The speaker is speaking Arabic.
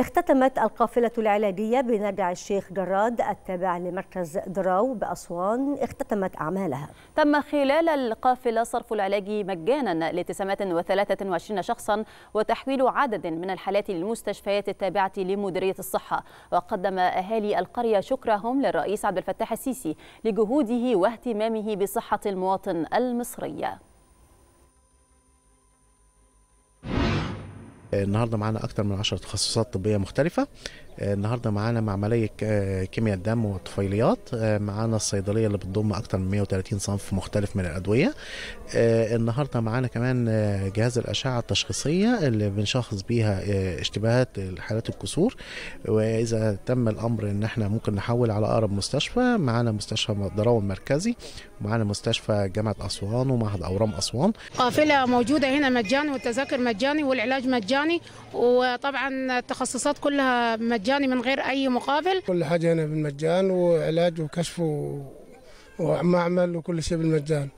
اختتمت القافلة العلاجية بنجع الشيخ جراد التابع لمركز دراو بأسوان اختتمت أعمالها تم خلال القافلة صرف العلاج مجانا ل 923 شخصا وتحويل عدد من الحالات للمستشفيات التابعة لمديرية الصحة وقدم أهالي القرية شكرهم للرئيس عبد الفتاح السيسي لجهوده واهتمامه بصحة المواطن المصرية آه، النهارده معانا اكتر من 10 تخصصات طبيه مختلفه آه، النهارده معانا معمليه آه، كيمياء الدم والطفيليات معانا الصيدليه اللي بتضم اكتر من 130 صنف مختلف من الادويه النهارده معانا كمان جهاز الاشعه التشخيصيه اللي بنشخص بيها اشتباهات حالات الكسور واذا تم الامر ان احنا ممكن نحول على اقرب مستشفى معانا مستشفى مدراو المركزي ومعانا مستشفى جامعه اسوان ومعهد اورام اسوان قافله موجوده هنا مجاني والتذاكر مجاني والعلاج مجاني مجاني وطبعا التخصصات كلها مجاني من غير اي مقابل كل حاجه هنا بالمجان وعلاج وكشف ومعمل وكل شيء بالمجان